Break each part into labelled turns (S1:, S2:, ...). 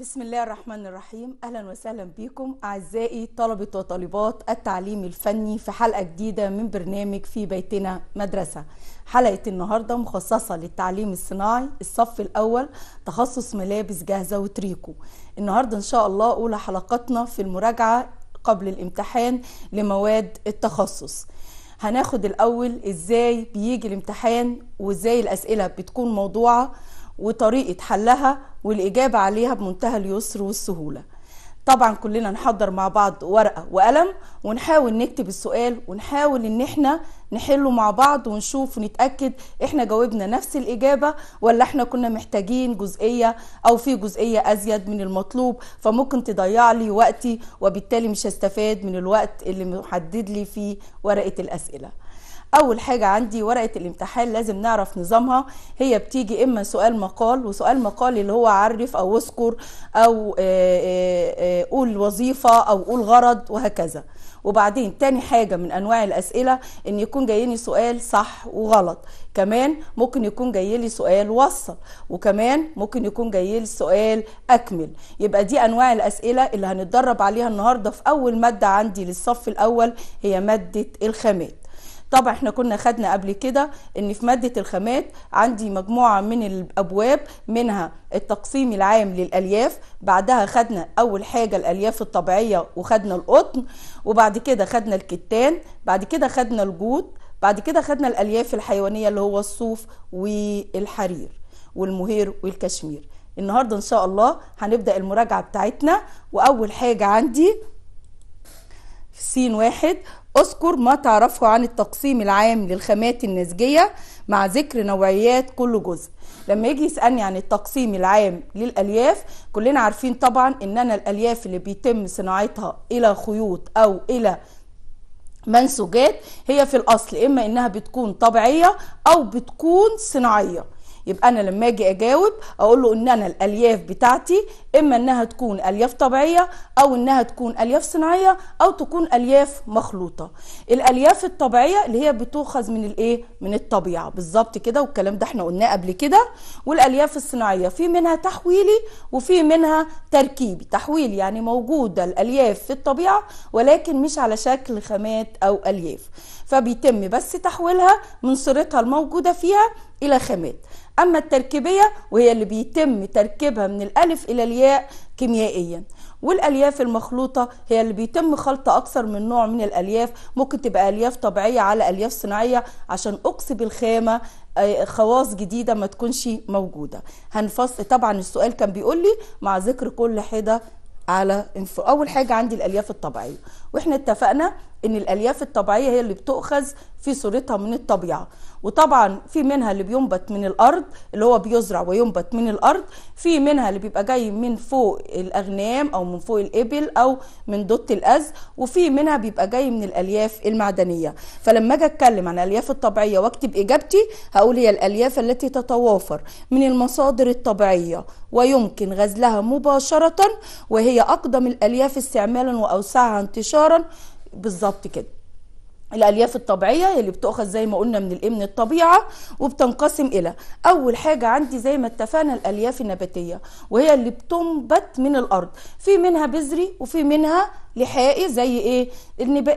S1: بسم الله الرحمن الرحيم اهلا وسهلا بكم اعزائي طلبه وطالبات التعليم الفني في حلقه جديده من برنامج في بيتنا مدرسه حلقه النهارده مخصصه للتعليم الصناعي الصف الاول تخصص ملابس جاهزه وتريكو النهارده ان شاء الله اولى حلقاتنا في المراجعه قبل الامتحان لمواد التخصص هناخد الاول ازاي بيجي الامتحان وازاي الاسئله بتكون موضوعه وطريقه حلها والاجابه عليها بمنتهى اليسر والسهوله طبعا كلنا نحضر مع بعض ورقه وقلم ونحاول نكتب السؤال ونحاول ان احنا نحله مع بعض ونشوف ونتاكد احنا جاوبنا نفس الاجابه ولا احنا كنا محتاجين جزئيه او في جزئيه ازيد من المطلوب فممكن تضيع لي وقتي وبالتالي مش هستفاد من الوقت اللي محدد لي فيه ورقه الاسئله اول حاجه عندي ورقه الامتحان لازم نعرف نظامها هي بتيجي اما سؤال مقال وسؤال مقال اللي هو عرف او اذكر او آه، آه، آه، قول وظيفه او قول غرض وهكذا وبعدين تاني حاجة من أنواع الأسئلة إن يكون جايني سؤال صح وغلط كمان ممكن يكون جايلي سؤال وصل وكمان ممكن يكون جايلي سؤال أكمل يبقى دي أنواع الأسئلة اللي هنتدرب عليها النهاردة في أول مادة عندي للصف الأول هي مادة الخامات طبعا احنا كنا خدنا قبل كده ان في ماده الخامات عندي مجموعه من الابواب منها التقسيم العام للالياف بعدها خدنا اول حاجه الالياف الطبيعيه وخدنا القطن وبعد كده خدنا الكتان بعد كده خدنا الجود بعد كده خدنا الالياف الحيوانيه اللي هو الصوف والحرير والمهير والكشمير النهارده ان شاء الله هنبدا المراجعه بتاعتنا واول حاجه عندي سين واحد اذكر ما تعرفه عن التقسيم العام للخامات النسجية مع ذكر نوعيات كل جزء لما يجي يسألني عن التقسيم العام للألياف كلنا عارفين طبعا إننا الألياف اللي بيتم صناعتها إلى خيوط أو إلى منسوجات هي في الأصل إما إنها بتكون طبيعية أو بتكون صناعية يبقى انا لما اجي اجاوب اقول له ان انا الالياف بتاعتي اما انها تكون الياف طبيعيه او انها تكون الياف صناعيه او تكون الياف مخلوطه الالياف الطبيعيه اللي هي بتؤخذ من الايه من الطبيعه بالظبط كده والكلام ده احنا قلناه قبل كده والالياف الصناعيه في منها تحويلي وفي منها تركيبي تحويل يعني موجوده الالياف في الطبيعه ولكن مش على شكل خامات او الياف فبيتم بس تحويلها من صورتها الموجودة فيها إلى خامات أما التركيبية وهي اللي بيتم تركيبها من الألف إلى الياء كيميائيا والالياف المخلوطه هي اللي بيتم خلط اكثر من نوع من الالياف ممكن تبقى الياف طبيعيه على الياف صناعيه عشان اقصي بالخامه خواص جديده ما تكونش موجوده هنفصل طبعا السؤال كان بيقول لي مع ذكر كل حده على اول حاجه عندي الالياف الطبيعيه واحنا اتفقنا ان الالياف الطبيعيه هي اللي بتؤخذ في صورتها من الطبيعه وطبعا في منها اللي بينبت من الارض اللي هو بيزرع وينبت من الارض في منها اللي بيبقى جاي من فوق الاغنام او من فوق الابل او من دوت الاز وفي منها بيبقى جاي من الالياف المعدنيه فلما اجي اتكلم عن الالياف الطبيعيه واكتب اجابتي هقول هي الالياف التي تتوافر من المصادر الطبيعيه ويمكن غزلها مباشره وهي اقدم الالياف استعمالا واوسعها انتشارا مقدارا بالظبط كده الالياف الطبيعيه اللي بتؤخذ زي ما قلنا من الامن من الطبيعه وبتنقسم الى اول حاجه عندي زي ما اتفقنا الالياف النباتيه وهي اللي بتنبت من الارض في منها بذري وفي منها لحائي زي ايه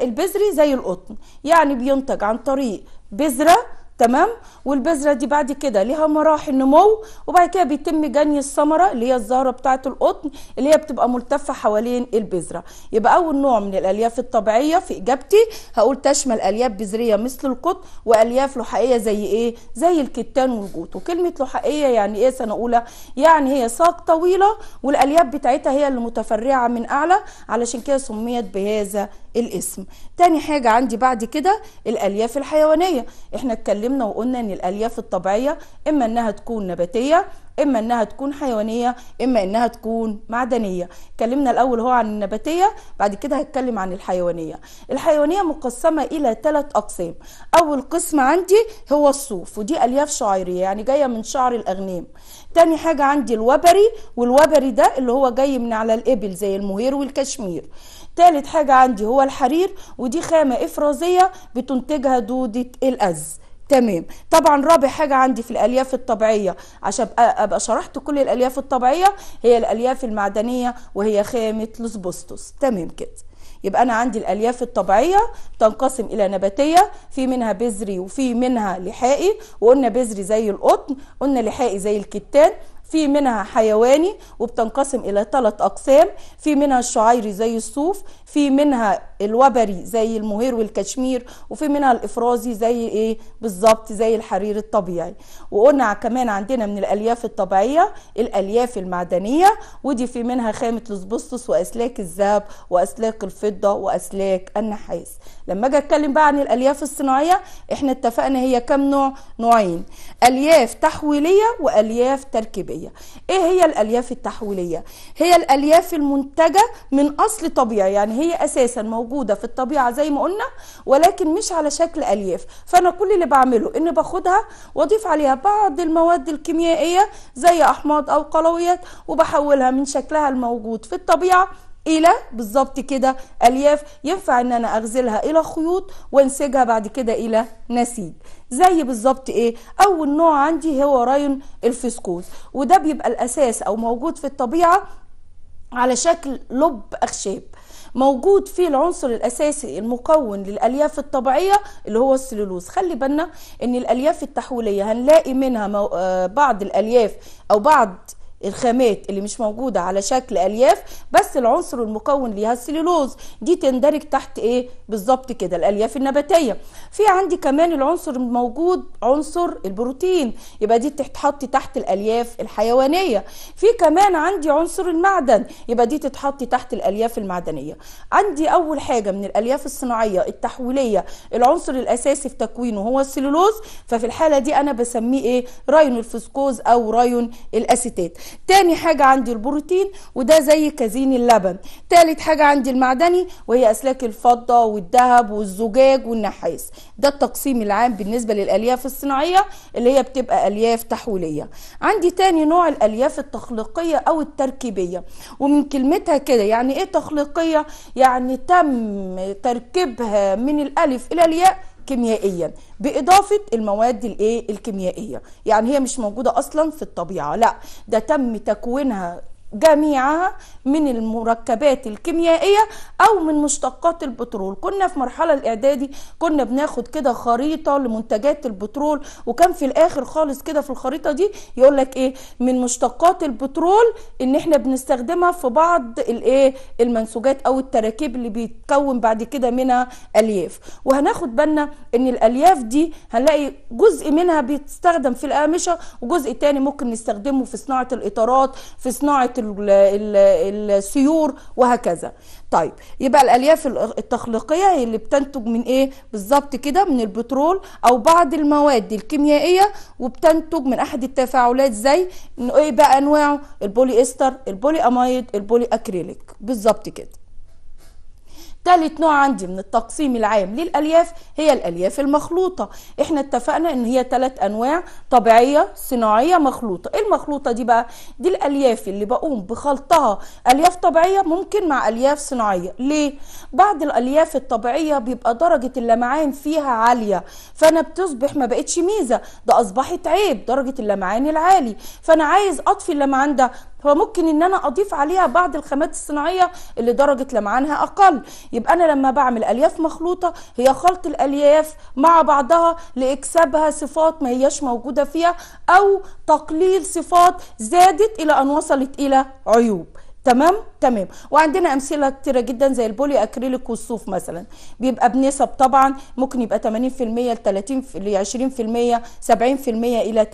S1: البذري زي القطن يعني بينتج عن طريق بذره تمام والبذره دي بعد كده ليها مراحل نمو وبعد كده بيتم جني الثمره اللي هي الزهره بتاعه القطن اللي هي بتبقى ملتفه حوالين البذره يبقى اول نوع من الالياف الطبيعيه في اجابتي هقول تشمل الياف بذريه مثل القطن والياف لحائيه زي ايه زي الكتان والجوت وكلمه لحائيه يعني ايه سنه اولى يعني هي ساق طويله والالياف بتاعتها هي اللي متفرعه من اعلى علشان كده سميت بهذا الاسم تاني حاجه عندي بعد كده الالياف الحيوانيه احنا اتكلمنا اتكلمنا وقلنا ان الالياف الطبيعيه اما انها تكون نباتيه اما انها تكون حيوانيه اما انها تكون معدنيه اتكلمنا الاول هو عن النباتيه بعد كده هتكلم عن الحيوانيه الحيوانيه مقسمه الى ثلاث اقسام اول قسم عندي هو الصوف ودي الياف شعيريه يعني جايه من شعر الاغنام تاني حاجه عندي الوبري والوبري ده اللي هو جاي من على الابل زي المهير والكشمير تالت حاجه عندي هو الحرير ودي خامه افرازيه بتنتجها دوده الاز تمام طبعا رابع حاجه عندي في الالياف الطبيعيه عشان ابقى شرحت كل الالياف الطبيعيه هي الالياف المعدنيه وهي خامه لسبوستوس تمام كده يبقى انا عندي الالياف الطبيعيه تنقسم الى نباتيه في منها بذري وفي منها لحائي وقلنا بذري زي القطن قلنا لحائي زي الكتان في منها حيواني وبتنقسم الى ثلاث اقسام في منها الشعيري زي الصوف في منها الوبري زي المهير والكشمير وفي منها الافرازي زي ايه بالظبط زي الحرير الطبيعي وقلنا كمان عندنا من الالياف الطبيعيه الالياف المعدنيه ودي في منها خامه الاسبسطس واسلاك الذهب واسلاك الفضه واسلاك النحاس لما اجي اتكلم بقى عن الالياف الصناعيه احنا اتفقنا هي كام نوع نوعين الياف تحويليه والياف تركيبيه ايه هي الالياف التحويليه هي الالياف المنتجه من اصل طبيعي يعني هي اساسا موجوده في الطبيعه زي ما قلنا ولكن مش على شكل الياف فانا كل اللي بعمله ان باخدها واضيف عليها بعض المواد الكيميائيه زي احماض او قلويات وبحولها من شكلها الموجود في الطبيعه الى بالظبط كده الياف ينفع ان انا اغزلها الى خيوط وانسجها بعد كده الى نسيج زي بالظبط ايه اول نوع عندي هو رايون الفسكوز وده بيبقى الاساس او موجود في الطبيعه على شكل لب اخشاب موجود فيه العنصر الاساسي المكون للالياف الطبيعيه اللي هو السلولوز خلي بالنا ان الالياف التحويليه هنلاقي منها آه، بعض الالياف او بعض الخامات اللي مش موجودة على شكل ألياف بس العنصر المكون ليها السليلوز دي تندرج تحت إيه بالظبط كده الألياف النباتية في عندي كمان العنصر الموجود عنصر البروتين يبقى دي تتحط تحت الألياف الحيوانية في كمان عندي عنصر المعدن يبقى دي تتحط تحت الألياف المعدنية عندي أول حاجة من الألياف الصناعية التحويلية العنصر الأساسي في تكوينه هو السليلوز ففي الحالة دي أنا بسميه إيه رايون الفسكوز أو رايون الأسيتات تاني حاجة عندي البروتين وده زي كازين اللبن تالت حاجة عندي المعدني وهي أسلاك الفضة والذهب والزجاج والنحاس ده التقسيم العام بالنسبة للألياف الصناعية اللي هي بتبقى ألياف تحويلية عندي تاني نوع الألياف التخليقية أو التركيبية ومن كلمتها كده يعني إيه تخليقية يعني تم تركيبها من الألف إلى الياء كيميائيا باضافه المواد الايه الكيميائيه يعني هي مش موجوده اصلا في الطبيعه لا ده تم تكوينها جميعها من المركبات الكيميائية أو من مشتقات البترول كنا في مرحلة الإعدادي كنا بناخد كده خريطة لمنتجات البترول وكان في الآخر خالص كده في الخريطة دي يقول لك إيه من مشتقات البترول إن إحنا بنستخدمها في بعض الإيه المنسوجات أو التراكيب اللي بيتكون بعد كده منها ألياف وهناخد بالنا إن الألياف دي هنلاقي جزء منها بيستخدم في الأقمشة وجزء تاني ممكن نستخدمه في صناعة الإطارات في صناعة ال السيور وهكذا طيب يبقى الالياف التخليقيه هي اللي بتنتج من ايه بالظبط كده من البترول او بعض المواد الكيميائيه وبتنتج من احد التفاعلات زي ايه بقى انواعه البولي استر البولي امايد البولي اكريليك بالظبط كده ثالث نوع عندي من التقسيم العام للألياف هي الألياف المخلوطة احنا اتفقنا ان هي ثلاث أنواع طبيعية صناعية مخلوطة إيه المخلوطة دي بقى دي الألياف اللي بقوم بخلطها ألياف طبيعية ممكن مع ألياف صناعية ليه؟ بعض الألياف الطبيعية بيبقى درجة اللمعان فيها عالية فأنا بتصبح ما بقتش ميزة ده أصبحت عيب درجة اللمعان العالي فأنا عايز أطفي اللمعان ده فممكن ان انا اضيف عليها بعض الخامات الصناعيه اللي درجه لمعانها اقل يبقى انا لما بعمل الياف مخلوطه هي خلط الالياف مع بعضها لاكسابها صفات ما هياش موجوده فيها او تقليل صفات زادت الى ان وصلت الى عيوب تمام تمام وعندنا امثله كتيره جدا زي البولي اكريليك والصوف مثلا بيبقى بنسب طبعا ممكن يبقى 80% ل 30 ل 20% 70% الى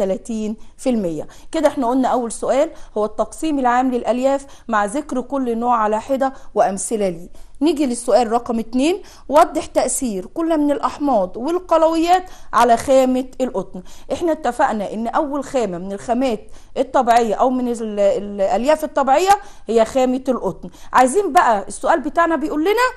S1: 30% كده احنا قلنا اول سؤال هو التقسيم العام للالياف مع ذكر كل نوع على حده وامثله ليه نيجي للسؤال رقم 2 وضح تأثير كل من الأحماض والقلويات على خامة القطن احنا اتفقنا ان اول خامة من الخامات الطبيعية او من الالياف الطبيعية هي خامة القطن عايزين بقى السؤال بتاعنا بيقول لنا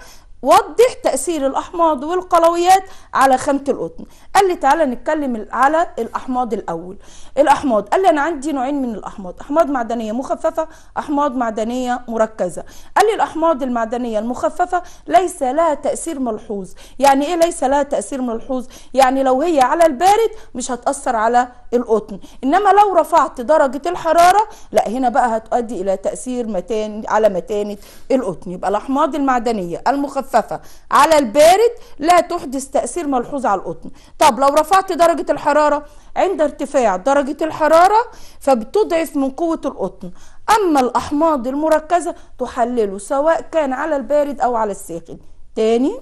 S1: وضح تأثير الأحماض والقلويات على خامة القطن قال لي تعالى نتكلم على الأحماض الأول الأحماض قال لي أنا عندي نوعين من الأحماض أحماض معدنية مخففة أحماض معدنية مركزة قال لي الأحماض المعدنية المخففة ليس لها تأثير ملحوظ يعني إيه ليس لها تأثير ملحوظ يعني لو هي على البارد مش هتأثر على القطن إنما لو رفعت درجة الحرارة لا هنا بقى هتؤدي إلى تأثير متان على متانة القطن يبقى الأحماض المعدنية المخففة مخففة على البارد لا تحدث تأثير ملحوظ على القطن طب لو رفعت درجة الحرارة عند ارتفاع درجة الحرارة فبتضعف من قوة القطن أما الأحماض المركزة تحلله سواء كان على البارد أو على الساخن تاني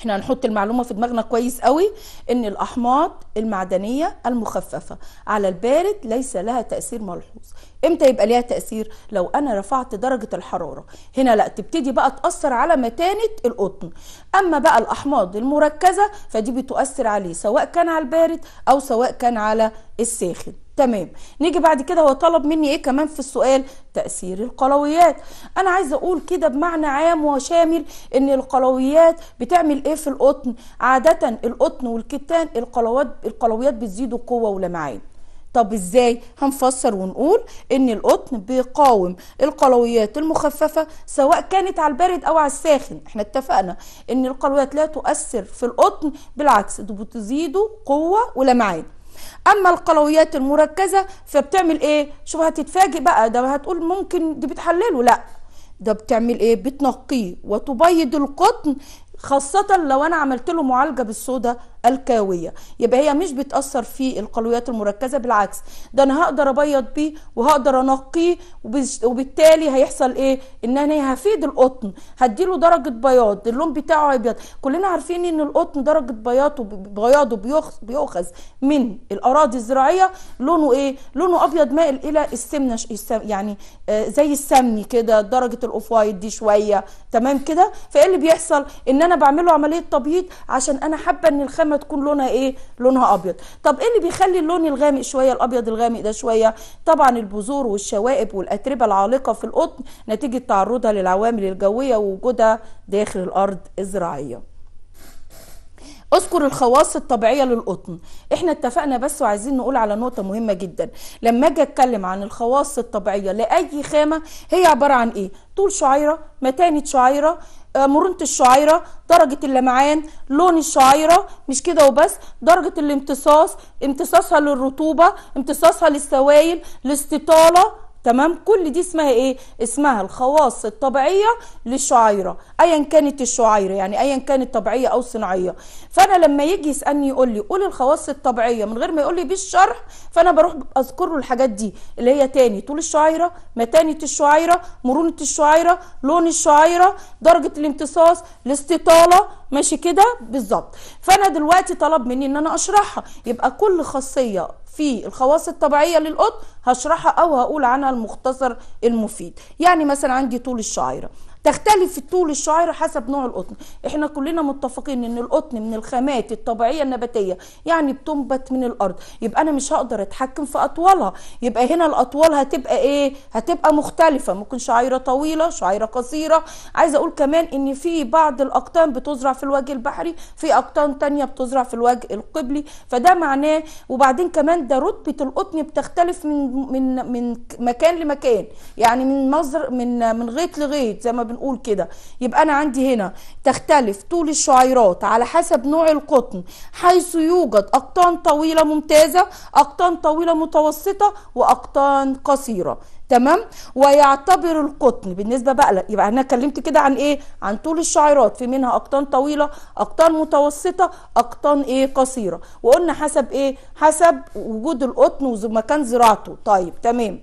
S1: احنا هنحط المعلومه في دماغنا كويس قوي ان الاحماض المعدنيه المخففه على البارد ليس لها تاثير ملحوظ امتى يبقى ليها تاثير لو انا رفعت درجه الحراره هنا لا تبتدي بقى تاثر على متانه القطن اما بقى الاحماض المركزه فدي بتؤثر عليه سواء كان على البارد او سواء كان على الساخن تمام نيجي بعد كده هو طلب مني ايه كمان في السؤال تاثير القلويات انا عايزه اقول كده بمعنى عام وشامل ان القلويات بتعمل ايه في القطن عاده القطن والكتان القلوات القلويات بتزيدوا قوه ولمعان طب ازاي هنفسر ونقول ان القطن بيقاوم القلويات المخففه سواء كانت على البارد او على الساخن احنا اتفقنا ان القلويات لا تؤثر في القطن بالعكس دي بتزيده قوه ولمعان اما القلويات المركزه فبتعمل ايه شوف هتتفاجئ بقى ده هتقول ممكن دي بتحلله لا ده بتعمل ايه بتنقيه وتبيض القطن خاصة لو انا عملت له معالجة بالصودا الكاويه يبقى هي مش بتاثر في القلويات المركزه بالعكس ده انا هقدر ابيض بيه وهقدر انقيه وبالتالي هيحصل ايه ان انا هفيد القطن هديله درجه بياض اللون بتاعه ابيض كلنا عارفين ان القطن درجه بياضه بياضه بيؤخذ من الاراضي الزراعيه لونه ايه لونه ابيض مائل الى السمنه يعني آه، زي السمني كده درجه الاوف وايت دي شويه تمام كده فايه اللي بيحصل ان انا بعمله عمليه تبييض عشان انا حابه ان الخامه تكون لونها ايه لونها ابيض طب ايه اللي بيخلي اللون الغامق شويه الابيض الغامق ده شويه طبعا البذور والشوائب والاتربه العالقه في القطن نتيجه تعرضها للعوامل الجويه ووجودها داخل الارض الزراعيه اذكر الخواص الطبيعيه للقطن احنا اتفقنا بس وعايزين نقول على نقطه مهمه جدا لما اجي اتكلم عن الخواص الطبيعيه لاي خامه هي عباره عن ايه طول شعيره متانه شعيره مرونة الشعيرة درجة اللمعان لون الشعيرة مش كده وبس درجة الامتصاص امتصاصها للرطوبة امتصاصها للسوائل الاستطالة تمام كل دي اسمها ايه اسمها الخواص الطبيعيه للشعيره ايا كانت الشعيره يعني ايا كانت طبيعيه او صناعيه فانا لما يجي يسالني يقول لي قول الخواص الطبيعيه من غير ما يقول لي بالشرح فانا بروح اذكر له الحاجات دي اللي هي تاني طول الشعيره متانه الشعيره مرونه الشعيره لون الشعيره درجه الامتصاص الاستطاله ماشي كده بالظبط فانا دلوقتي طلب مني ان انا اشرحها يبقى كل خاصيه في الخواص الطبيعيه للقطن هشرحها او هقول عنها المختصر المفيد يعني مثلا عندي طول الشعيره تختلف في طول الشعيره حسب نوع القطن احنا كلنا متفقين ان القطن من الخامات الطبيعيه النباتيه يعني بتنبت من الارض يبقى انا مش هقدر اتحكم في اطوالها يبقى هنا الاطوال هتبقى ايه هتبقى مختلفه ممكن شعيره طويله شعيره قصيره عايزه اقول كمان ان في بعض الاقطان بتزرع في الوجه البحري في اقطان تانية بتزرع في الوجه القبلي فده معناه وبعدين كمان ده رتبه القطن بتختلف من من من مكان لمكان يعني من مصدر من من غيط لغيط زي ما بن هنقول كده يبقى انا عندي هنا تختلف طول الشعيرات على حسب نوع القطن حيث يوجد اقطان طويله ممتازه اقطان طويله متوسطه واقطان قصيره تمام ويعتبر القطن بالنسبه بقى يبقى انا اتكلمت كده عن ايه عن طول الشعيرات في منها اقطان طويله اقطان متوسطه اقطان ايه قصيره وقلنا حسب ايه حسب وجود القطن ومكان زراعته طيب تمام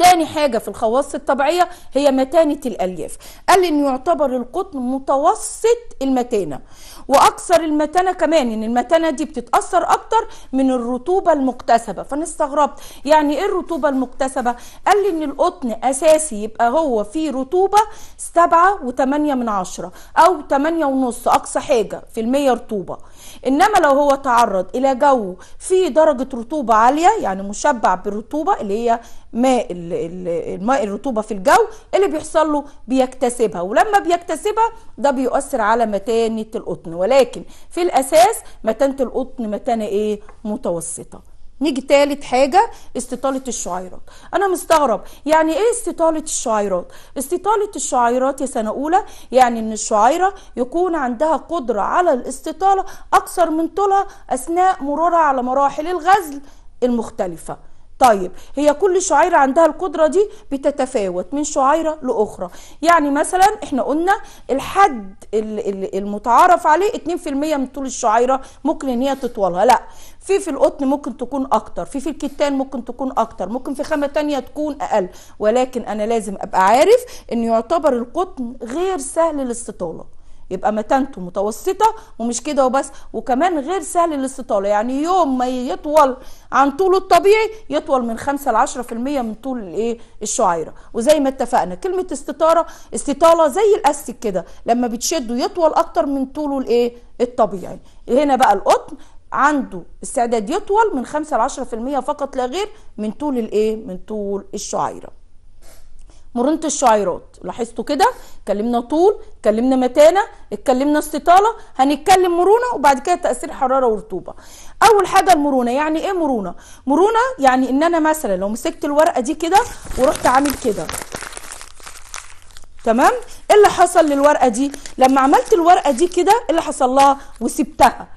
S1: تاني حاجة في الخواص الطبيعية هي متانة الألياف قال إن يعتبر القطن متوسط المتانة وأكثر المتانة كمان إن المتانة دي بتتأثر أكتر من الرطوبة المكتسبة فأنا استغربت يعني إيه الرطوبة المكتسبة؟ قال لي إن القطن أساسي يبقى هو فيه رطوبة سبعة و من عشرة أو 8 ونص أقصى حاجة في المية رطوبة انما لو هو تعرض الى جو فيه درجه رطوبه عاليه يعني مشبع بالرطوبه اللي هي ماء الماء الرطوبه في الجو اللي بيحصل له بيكتسبها ولما بيكتسبها ده بيؤثر على متانه القطن ولكن في الاساس متانه القطن متانه ايه متوسطه نيجي تالت حاجة استطالة الشعيرات أنا مستغرب يعني إيه استطالة الشعيرات؟ استطالة الشعيرات يا سنة أولى يعني إن الشعيرة يكون عندها قدرة على الاستطالة أكثر من طولها أثناء مرورها على مراحل الغزل المختلفة طيب هي كل شعيرة عندها القدرة دي بتتفاوت من شعيرة لأخرى يعني مثلا احنا قلنا الحد المتعارف عليه 2% من طول الشعيرة ممكن ان هي تطولها لا في في القطن ممكن تكون اكتر في في الكتان ممكن تكون اكتر ممكن في خامة تانية تكون اقل ولكن انا لازم ابقى عارف ان يعتبر القطن غير سهل الاستطالة يبقى متانته متوسطه ومش كده وبس وكمان غير سهل الاستطاله يعني يوم ما يطول عن طوله الطبيعي يطول من 5 ل 10% من طول الايه الشعيره وزي ما اتفقنا كلمه استطاره استطاله زي الاستك كده لما بتشده يطول اكتر من طوله الايه الطبيعي هنا بقى القطن عنده استعداد يطول من 5 ل 10% فقط لا غير من طول الايه من طول الشعيره مرونة الشعيرات لاحظتوا كده اتكلمنا طول اتكلمنا متانة اتكلمنا استطالة هنتكلم مرونة وبعد كده تأثير حرارة ورطوبة اول حاجة المرونة يعني ايه مرونة مرونة يعني ان انا مثلا لو مسكت الورقة دي كده ورحت عامل كده تمام ايه اللي حصل للورقه دي لما عملت الورقه دي كده ايه اللي حصل لها وسبتها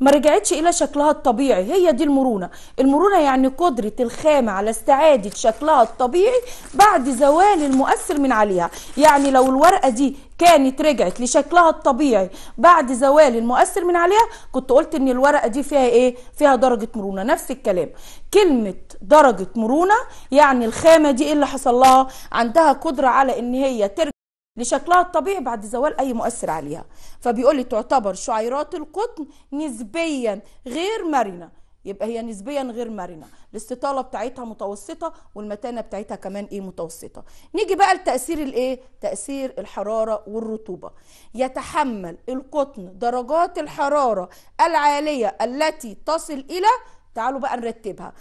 S1: ما رجعتش الى شكلها الطبيعي هي دي المرونه المرونه يعني قدره الخامه على استعاده شكلها الطبيعي بعد زوال المؤثر من عليها يعني لو الورقه دي كانت رجعت لشكلها الطبيعي بعد زوال المؤثر من عليها كنت قلت ان الورقه دي فيها ايه فيها درجه مرونه نفس الكلام كلمه درجه مرونه يعني الخامه دي ايه اللي حصل لها عندها قدره على ان هي ترجع لشكلها الطبيعي بعد زوال اي مؤثر عليها فبيقول لي تعتبر شعيرات القطن نسبيا غير مرنه يبقى هي نسبيا غير مرنه الاستطاله بتاعتها متوسطه والمتانه بتاعتها كمان ايه متوسطه نيجي بقى لتاثير الايه تاثير الحراره والرطوبه يتحمل القطن درجات الحراره العاليه التي تصل الى تعالوا بقى نرتبها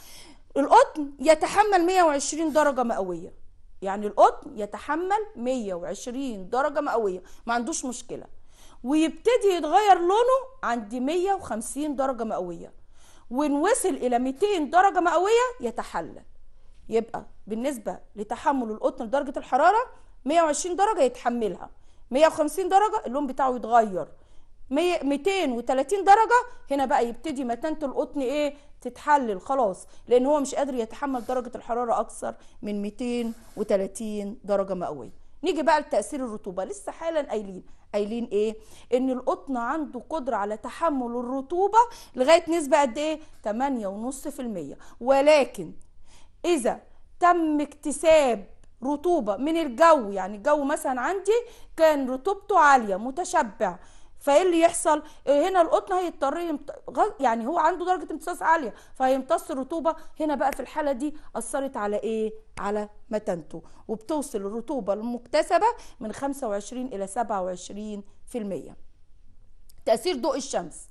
S1: القطن يتحمل 120 درجه مئويه يعني القطن يتحمل 120 درجه مئويه ما عندوش مشكله ويبتدي يتغير لونه عند 150 درجه مئويه وان وصل الى 200 درجه مئويه يتحلل يبقى بالنسبه لتحمل القطن لدرجه الحراره 120 درجه يتحملها 150 درجه اللون بتاعه يتغير 230 درجة هنا بقى يبتدي متانة القطن ايه تتحلل خلاص لان هو مش قادر يتحمل درجة الحرارة اكثر من 230 درجة مئوية نيجي بقى لتأثير الرطوبة لسه حالا قايلين قايلين ايه ان القطن عنده قدرة على تحمل الرطوبة لغاية نسبة قد ايه 8.5% ولكن اذا تم اكتساب رطوبة من الجو يعني الجو مثلا عندي كان رطوبته عالية متشبع فايه اللي يحصل إيه، هنا القطن هيضطر يعني هو عنده درجه امتصاص عاليه فهيمتص الرطوبه هنا بقى في الحاله دي اثرت على ايه على متانته وبتوصل الرطوبه المكتسبه من 25 الى 27% تاثير ضوء الشمس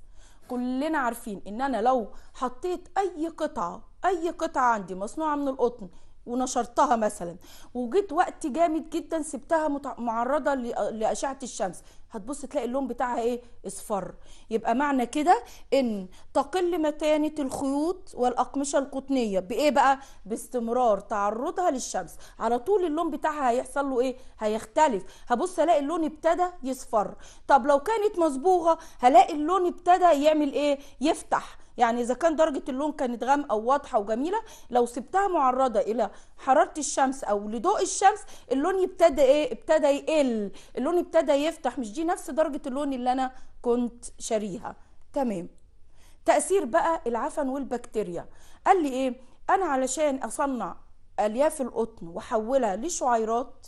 S1: كلنا عارفين ان انا لو حطيت اي قطعه اي قطعه عندي مصنوعه من القطن ونشرتها مثلا وجيت وقت جامد جدا سبتها معرضه لاشعه الشمس هتبص تلاقي اللون بتاعها ايه اصفر يبقى معنى كده ان تقل متانه الخيوط والاقمشه القطنيه بايه بقى باستمرار تعرضها للشمس على طول اللون بتاعها هيحصل له ايه هيختلف هبص الاقي اللون ابتدى يصفر طب لو كانت مصبوغه هلاقي اللون ابتدى يعمل ايه يفتح يعني اذا كان درجه اللون كانت غامقه وواضحه وجميله لو سبتها معرضه الى حراره الشمس او لضوء الشمس اللون ابتدى ايه ابتدى يقل اللون ابتدى يفتح مش دي نفس درجه اللون اللي انا كنت شاريها تمام تاثير بقى العفن والبكتيريا قال لي ايه انا علشان اصنع الياف القطن واحولها لشعيرات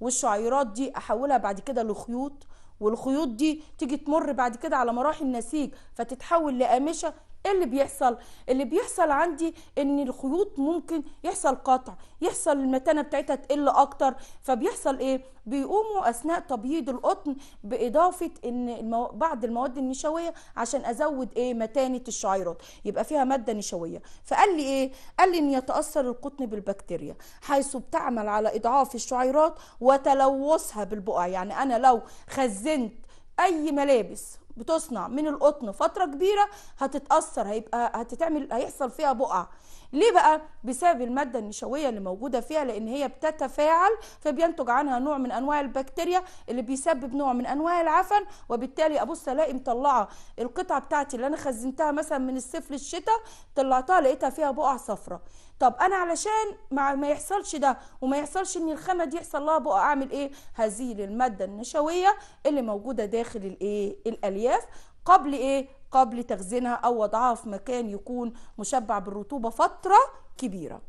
S1: والشعيرات دي احولها بعد كده لخيوط والخيوط دي تيجي تمر بعد كده على مراحل نسيج فتتحول لقامشه ايه اللي بيحصل اللي بيحصل عندي ان الخيوط ممكن يحصل قطع يحصل المتانه بتاعتها تقل اكتر فبيحصل ايه بيقوموا اثناء تبييض القطن باضافه ان المو... بعض المواد النشويه عشان ازود ايه متانه الشعيرات يبقى فيها ماده نشويه فقال لي ايه قال لي ان يتاثر القطن بالبكتيريا حيث بتعمل على اضعاف الشعيرات وتلوثها بالبقع يعني انا لو خزنت اي ملابس بتصنع من القطن فتره كبيره هتتاثر هيبقى هتتعمل هيحصل فيها بقع ليه بقى بسبب الماده النشويه اللي موجوده فيها لان هي بتتفاعل فبينتج عنها نوع من انواع البكتيريا اللي بيسبب نوع من انواع العفن وبالتالي ابص الاقي مطلعه القطعه بتاعتي اللي انا خزنتها مثلا من الصيف للشتاء طلعتها لقيتها فيها بقع صفراء طب انا علشان ما, ما يحصلش ده وما يحصلش ان الخامه دي يحصل لها بقى اعمل ايه هزيل الماده النشويه اللي موجوده داخل الايه الالياف قبل ايه قبل تخزينها أو وضعها في مكان يكون مشبع بالرطوبة فترة كبيرة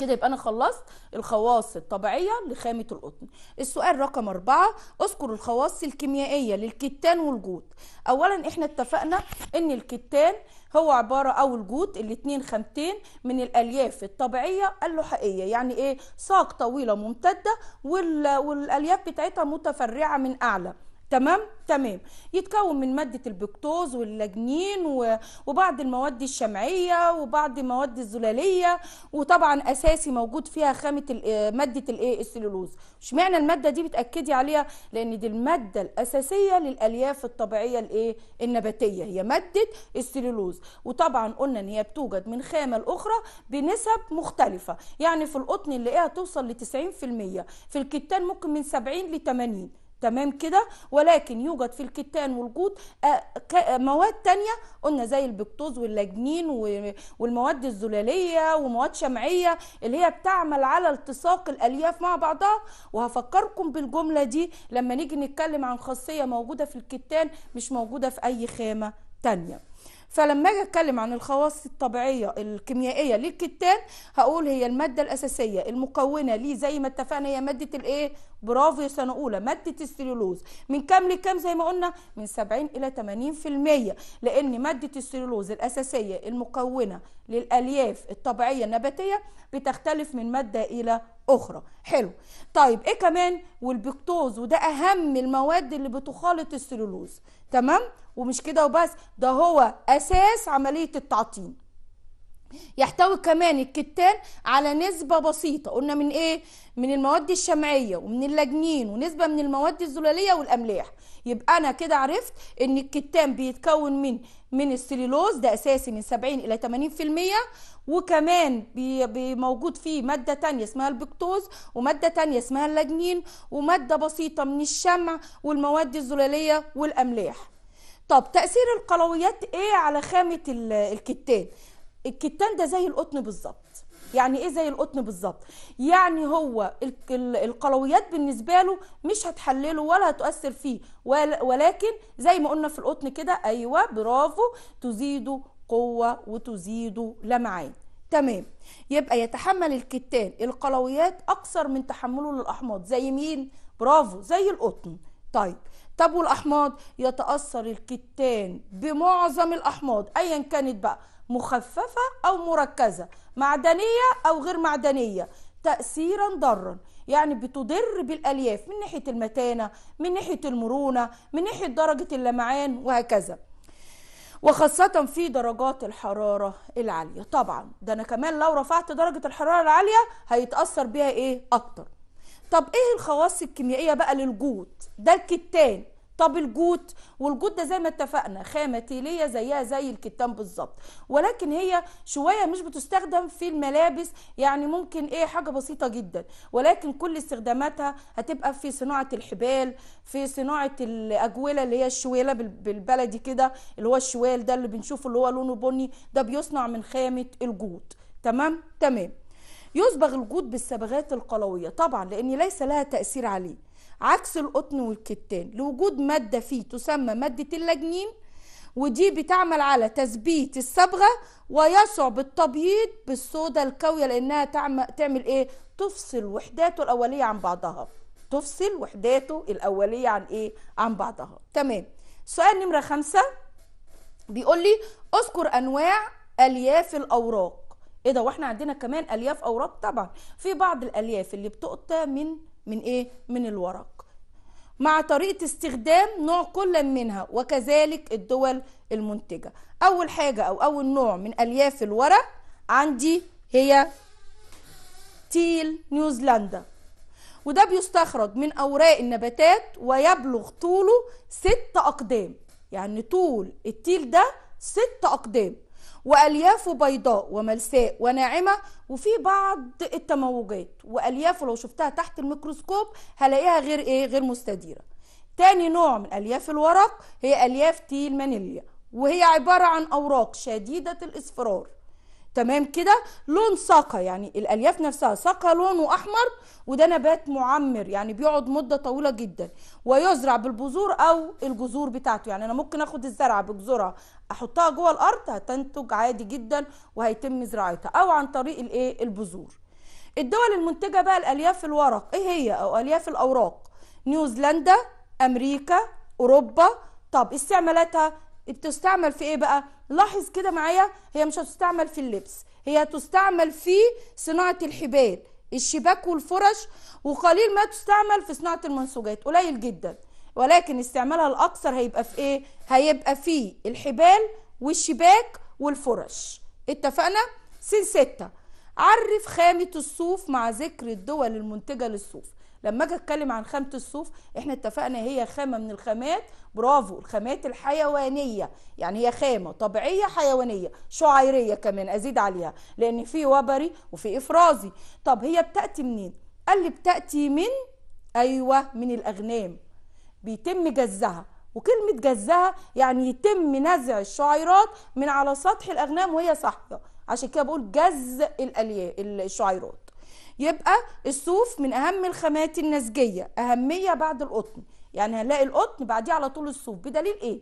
S1: كده يبقى انا خلصت الخواص الطبيعيه لخامه القطن السؤال رقم أربعة اذكر الخواص الكيميائيه للكتان والجوت اولا احنا اتفقنا ان الكتان هو عباره او الجوت الاتنين خامتين من الالياف الطبيعيه اللحائيه يعني ايه ساق طويله ممتده والالياف بتاعتها متفرعه من اعلى تمام تمام يتكون من ماده البكتوز واللاجنين وبعض المواد الشمعيه وبعض المواد الزلاليه وطبعا اساسي موجود فيها خامه آه، ماده الايه السلولوز اشمعنى الماده دي بتاكدي عليها لان دي الماده الاساسيه للالياف الطبيعيه الايه النباتيه هي ماده السلولوز وطبعا قلنا ان هي بتوجد من خامه لاخرى بنسب مختلفه يعني في القطن اللي هي توصل ل 90% في الكتان ممكن من 70 ل 80 تمام كده ولكن يوجد في الكتان والجود آه، آه، مواد تانية قلنا زي البكتوز واللاجنين والمواد الزلالية ومواد شمعية اللي هي بتعمل على التصاق الألياف مع بعضها وهفكركم بالجملة دي لما نيجي نتكلم عن خاصية موجودة في الكتان مش موجودة في أي خامة تانية فلما اجي اتكلم عن الخواص الطبيعيه الكيميائيه للكتان هقول هي الماده الاساسيه المكونه ليه زي ما اتفقنا هي ماده الايه برافو يا سنه اولى ماده السليلوز من كام لكام زي ما قلنا من 70 الى 80% لان ماده السليلوز الاساسيه المكونه للالياف الطبيعيه النباتيه بتختلف من ماده الى اخرى حلو طيب ايه كمان والبكتوز وده اهم المواد اللي بتخالط السلولوز تمام ومش كده وبس ده هو اساس عمليه التعطين يحتوي كمان الكتان على نسبة بسيطة قلنا من ايه من المواد الشمعية ومن اللجنين ونسبة من المواد الزلالية والأملاح يبقى أنا كده عرفت ان الكتان بيتكون من من السليلوز ده أساسي من 70 إلى 80% وكمان موجود فيه مادة تانية اسمها البكتوز ومادة تانية اسمها اللجنين ومادة بسيطة من الشمع والمواد الزلالية والأملاح طب تأثير القلويات ايه على خامة الكتان الكتان ده زي القطن بالظبط يعني ايه زي القطن بالظبط يعني هو القلويات بالنسبه له مش هتحلله ولا هتؤثر فيه ولكن زي ما قلنا في القطن كده ايوه برافو تزيده قوه وتزيده لمعان تمام يبقى يتحمل الكتان القلويات اكثر من تحمله للاحماض زي مين برافو زي القطن طيب طب والاحماض يتاثر الكتان بمعظم الاحماض ايا كانت بقى مخففة أو مركزة معدنية أو غير معدنية تأثيرا ضرا يعني بتضر بالألياف من ناحية المتانة من ناحية المرونة من ناحية درجة اللمعان وهكذا وخاصة في درجات الحرارة العالية طبعا ده أنا كمان لو رفعت درجة الحرارة العالية هيتأثر بيها إيه أكتر طب إيه الخواص الكيميائية بقى للجود ده الكتان طب الجوت والجوت ده زي ما اتفقنا خامه تيليه زيها زي الكتان بالظبط ولكن هي شويه مش بتستخدم في الملابس يعني ممكن ايه حاجه بسيطه جدا ولكن كل استخداماتها هتبقى في صناعه الحبال في صناعه الاجوله اللي هي الشويله بالبلدي كده اللي هو الشوال ده اللي بنشوفه اللي هو لونه بني ده بيصنع من خامه الجوت تمام تمام يصبغ الجود بالصبغات القلويه طبعا لان ليس لها تاثير عليه عكس القطن والكتان لوجود مادة فيه تسمى مادة اللجنين ودي بتعمل على تثبيت الصبغة ويصعب التبييض بالصودا الكوية لأنها تعمل, إيه؟ تفصل وحداته الأولية عن بعضها تفصل وحداته الأولية عن إيه؟ عن بعضها تمام سؤال نمرة خمسة بيقول لي اذكر أنواع ألياف الأوراق ايه ده واحنا عندنا كمان الياف اوراق طبعا في بعض الالياف اللي بتقطع من من ايه من الورق مع طريقة استخدام نوع كل منها وكذلك الدول المنتجة اول حاجة او اول نوع من الياف الورق عندي هي تيل نيوزيلندا وده بيستخرج من اوراق النباتات ويبلغ طوله ست اقدام يعني طول التيل ده ست اقدام والياف بيضاء وملساء وناعمه وفي بعض التموجات والياف لو شفتها تحت الميكروسكوب هلاقيها غير ايه غير مستديره تاني نوع من الياف الورق هي الياف تيل مانيليا وهي عباره عن اوراق شديده الاصفرار تمام كده لون ساقة يعني الالياف نفسها ساقة لونه احمر وده نبات معمر يعني بيقعد مدة طويلة جدا ويزرع بالبذور او الجذور بتاعته يعني انا ممكن اخد الزرعة بجذورها احطها جوه الارض هتنتج عادي جدا وهيتم زراعتها او عن طريق الايه البذور الدول المنتجة بقى الالياف الورق ايه هي او الياف الاوراق نيوزيلندا امريكا اوروبا طب استعمالاتها بتستعمل في ايه بقى لاحظ كده معايا هي مش هتستعمل في اللبس هي هتستعمل في صناعة الحبال الشباك والفرش وقليل ما تستعمل في صناعة المنسوجات قليل جدا ولكن استعمالها الأكثر هيبقى في إيه؟ هيبقى في الحبال والشباك والفرش اتفقنا؟ سن ستة عرف خامة الصوف مع ذكر الدول المنتجة للصوف لما اجي اتكلم عن خامه الصوف احنا اتفقنا هي خامه من الخامات برافو الخامات الحيوانيه يعني هي خامه طبيعيه حيوانيه شعيريه كمان ازيد عليها لان في وبري وفي افرازي طب هي بتاتي منين قال لي بتاتي من ايوه من الاغنام بيتم جزها وكلمة جزها يعني يتم نزع الشعيرات من على سطح الأغنام وهي صاحية عشان كده بقول جز الألياء الشعيرات يبقى الصوف من اهم الخامات النسجيه اهميه بعد القطن يعني هنلاقي القطن بعديه على طول الصوف بدليل ايه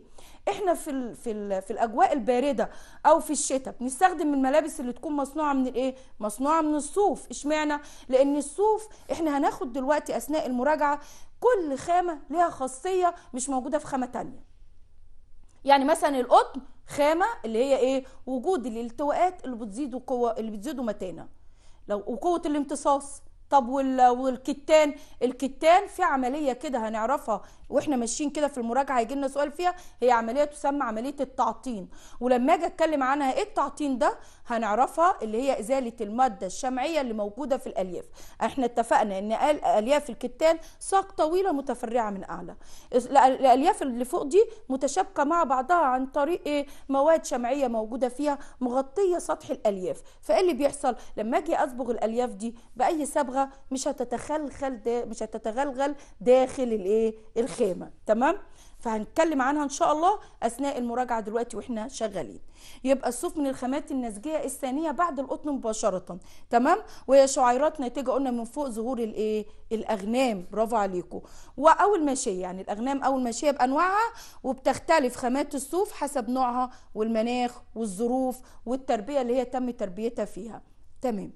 S1: احنا في الـ في الـ في الاجواء البارده او في الشتاء بنستخدم الملابس اللي تكون مصنوعه من الايه مصنوعه من الصوف اشمعنى لان الصوف احنا هناخد دلوقتي اثناء المراجعه كل خامه ليها خاصيه مش موجوده في خامه تانية يعني مثلا القطن خامه اللي هي ايه وجود الالتواءات اللي بتزيدوا قوه اللي بتزيدوا متانه لو وقوه الامتصاص طب والكتان الكتان في عمليه كده هنعرفها واحنا ماشيين كده في المراجعه هيجي لنا سؤال فيها هي عمليه تسمى عمليه التعطين ولما اجي اتكلم عنها ايه التعطين ده هنعرفها اللي هي إزالة المادة الشمعية اللي موجودة في الألياف احنا اتفقنا ان ألياف الكتان ساق طويلة متفرعة من أعلى الألياف اللي فوق دي متشابكة مع بعضها عن طريق إيه؟ مواد شمعية موجودة فيها مغطية سطح الألياف فإيه اللي بيحصل لما أجي أصبغ الألياف دي بأي صبغة مش هتتخلخل مش هتتغلغل داخل الإيه الخامة تمام فهنتكلم عنها ان شاء الله اثناء المراجعه دلوقتي واحنا شغالين يبقى الصوف من الخامات النسجيه الثانيه بعد القطن مباشره تمام وهي شعيرات ناتجه قلنا من فوق ظهور الايه الاغنام برافو عليكم واول ماشيه يعني الاغنام اول ماشيه بانواعها وبتختلف خامات الصوف حسب نوعها والمناخ والظروف والتربيه اللي هي تم تربيتها فيها تمام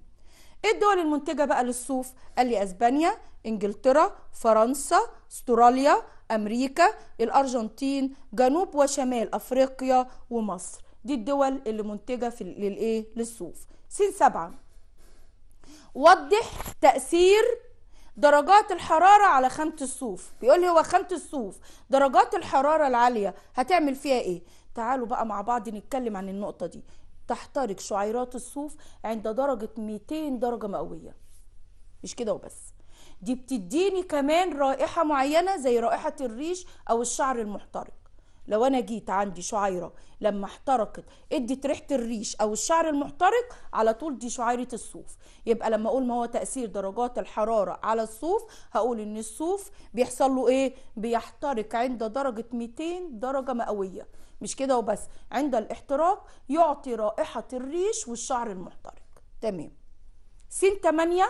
S1: ايه الدول المنتجه بقى للصوف قال لي اسبانيا انجلترا فرنسا استراليا أمريكا الأرجنتين جنوب وشمال أفريقيا ومصر دي الدول اللي منتجة في للإيه للصوف سين سبعة وضح تأثير درجات الحرارة على خامة الصوف بيقول لي هو خامة الصوف درجات الحرارة العالية هتعمل فيها ايه تعالوا بقى مع بعض نتكلم عن النقطة دي تحترق شعيرات الصوف عند درجة 200 درجة مئوية مش كده وبس دي بتديني كمان رائحة معينة زي رائحة الريش أو الشعر المحترق لو أنا جيت عندي شعيرة لما احترقت ادت ريحة الريش أو الشعر المحترق على طول دي شعيرة الصوف يبقى لما أقول ما هو تأثير درجات الحرارة على الصوف هقول إن الصوف بيحصل له إيه؟ بيحترق عند درجة 200 درجة مئوية مش كده وبس عند الاحتراق يعطي رائحة الريش والشعر المحترق تمام سين 8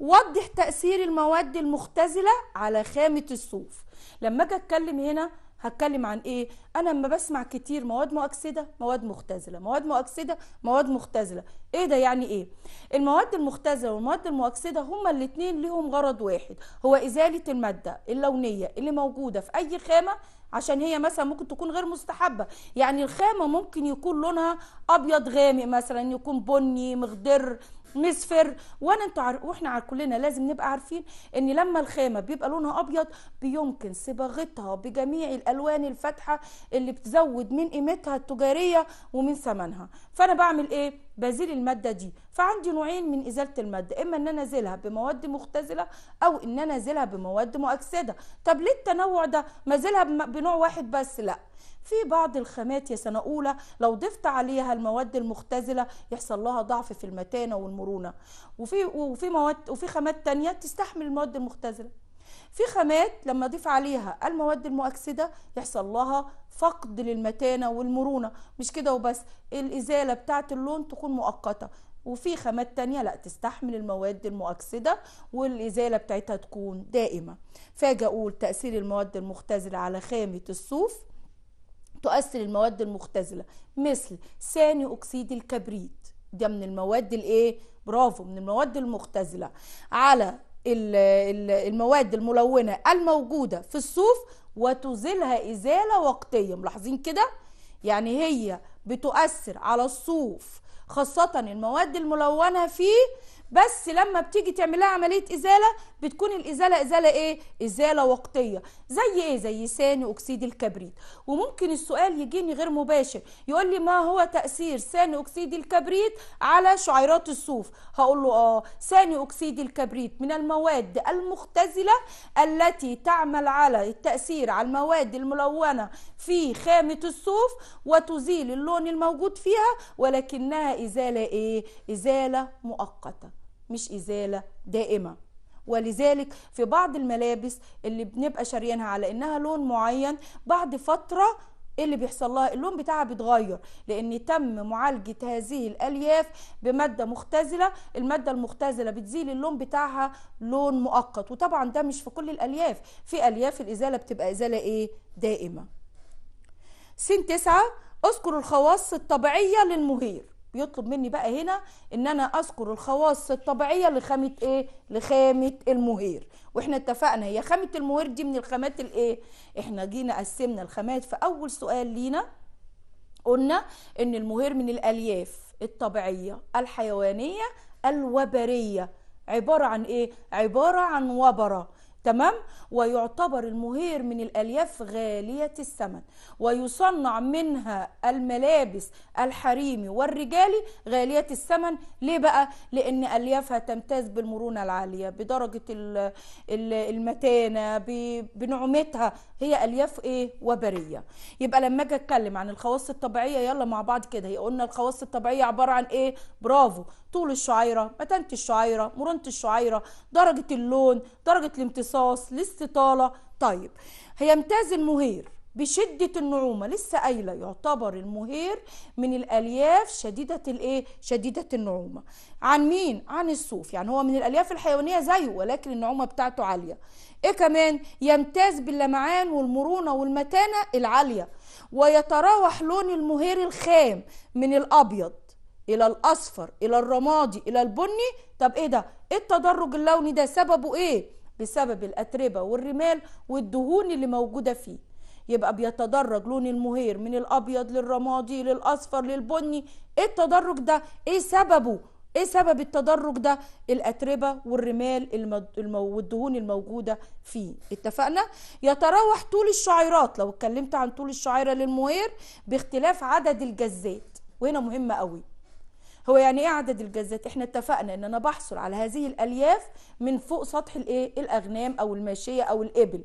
S1: وضح تأثير المواد المختزلة على خامة الصوف لما اجي اتكلم هنا هتكلم عن ايه انا لما بسمع كتير مواد مؤكسده مواد مختزله مواد مؤكسده مواد مختزله ايه ده يعني ايه المواد المختزله والمواد المؤكسده هما الاتنين ليهم غرض واحد هو ازاله الماده اللونيه اللي موجوده في اي خامه عشان هي مثلا ممكن تكون غير مستحبه يعني الخامه ممكن يكون لونها ابيض غامق مثلا يكون بني مخضر مصفر وانا انتوا عار... واحنا عار كلنا لازم نبقى عارفين ان لما الخامه بيبقى لونها ابيض بيمكن صباغتها بجميع الالوان الفاتحه اللي بتزود من قيمتها التجاريه ومن ثمنها فانا بعمل ايه بزيل المادة دي فعندي نوعين من إزالة المادة إما إن أنا أزيلها بمواد مختزلة أو إن أنا أزيلها بمواد مؤكسدة طب ليه التنوع ده ما أزيلها بنوع واحد بس لأ في بعض الخامات يا سنة أولى لو ضفت عليها المواد المختزلة يحصل لها ضعف في المتانة والمرونة وفي وفي مواد وفي خامات تانية تستحمل المواد المختزلة في خامات لما اضيف عليها المواد المؤكسده يحصل لها فقد للمتانه والمرونه مش كده وبس الازاله بتاعه اللون تكون مؤقته وفي خامات تانية لا تستحمل المواد المؤكسدة والإزالة بتاعتها تكون دائمة أقول تأثير المواد المختزلة على خامة الصوف تؤثر المواد المختزله مثل ثاني اكسيد الكبريت ده من المواد الايه برافو من المواد المختزله على المواد الملونه الموجوده في الصوف وتزيلها ازاله وقتيه ملاحظين كده يعني هي بتؤثر على الصوف خاصه المواد الملونه فيه بس لما بتيجي تعملها عمليه ازاله بتكون الازاله ازاله ايه ازاله وقتيه زي ايه زي ثاني اكسيد الكبريت وممكن السؤال يجيني غير مباشر يقول لي ما هو تاثير ثاني اكسيد الكبريت على شعيرات الصوف هقول له اه ثاني اكسيد الكبريت من المواد المختزله التي تعمل على التاثير على المواد الملونه في خامه الصوف وتزيل اللون الموجود فيها ولكنها ازاله ايه ازاله مؤقته مش إزالة دائمة ولذلك في بعض الملابس اللي بنبقى شاريينها على إنها لون معين بعد فترة اللي بيحصل لها اللون بتاعها بيتغير لان تم معالجه هذه الالياف بماده مختزله الماده المختزله بتزيل اللون بتاعها لون مؤقت وطبعا ده مش في كل الالياف في الياف الازاله بتبقى ازاله ايه دائمه سين تسعة اذكر الخواص الطبيعيه للمهير بيطلب مني بقى هنا ان انا اذكر الخواص الطبيعيه لخامه ايه لخامه المهير واحنا اتفقنا هي خامه المهير دي من الخامات الايه احنا جينا قسمنا الخامات في اول سؤال لينا قلنا ان المهير من الالياف الطبيعيه الحيوانيه الوبريه عباره عن ايه عباره عن وبره تمام ويعتبر المهير من الالياف غاليه الثمن ويصنع منها الملابس الحريمي والرجالي غاليه الثمن ليه بقى لان اليافها تمتاز بالمرونه العاليه بدرجه المتانه بنعومتها هي الياف ايه وبريه يبقى لما اجي اتكلم عن الخواص الطبيعيه يلا مع بعض كده هي قلنا الخواص الطبيعيه عباره عن ايه برافو طول الشعيره متانه الشعيره مرونه الشعيره درجه اللون درجه الامتصاص الاستطاله طيب هيمتاز المهير بشدة النعومة لسه قايلة يعتبر المهير من الألياف شديدة الإيه؟ شديدة النعومة. عن مين؟ عن الصوف، يعني هو من الألياف الحيوانية زيه ولكن النعومة بتاعته عالية. إيه كمان؟ يمتاز باللمعان والمرونة والمتانة العالية ويتراوح لون المهير الخام من الأبيض الى الاصفر الى الرمادي الى البني طب ايه ده ايه التدرج اللوني ده سببه ايه بسبب الاتربه والرمال والدهون اللي موجوده فيه يبقى بيتدرج لون المهير من الابيض للرمادي للاصفر للبني ايه التدرج ده ايه سببه ايه سبب التدرج ده الاتربه والرمال المو... والدهون الموجوده فيه اتفقنا يتراوح طول الشعيرات لو اتكلمت عن طول الشعيره للمهير باختلاف عدد الجزات وهنا مهمه قوي هو يعني ايه عدد الجزات احنا اتفقنا ان انا بحصل على هذه الالياف من فوق سطح الايه الاغنام او الماشيه او الابل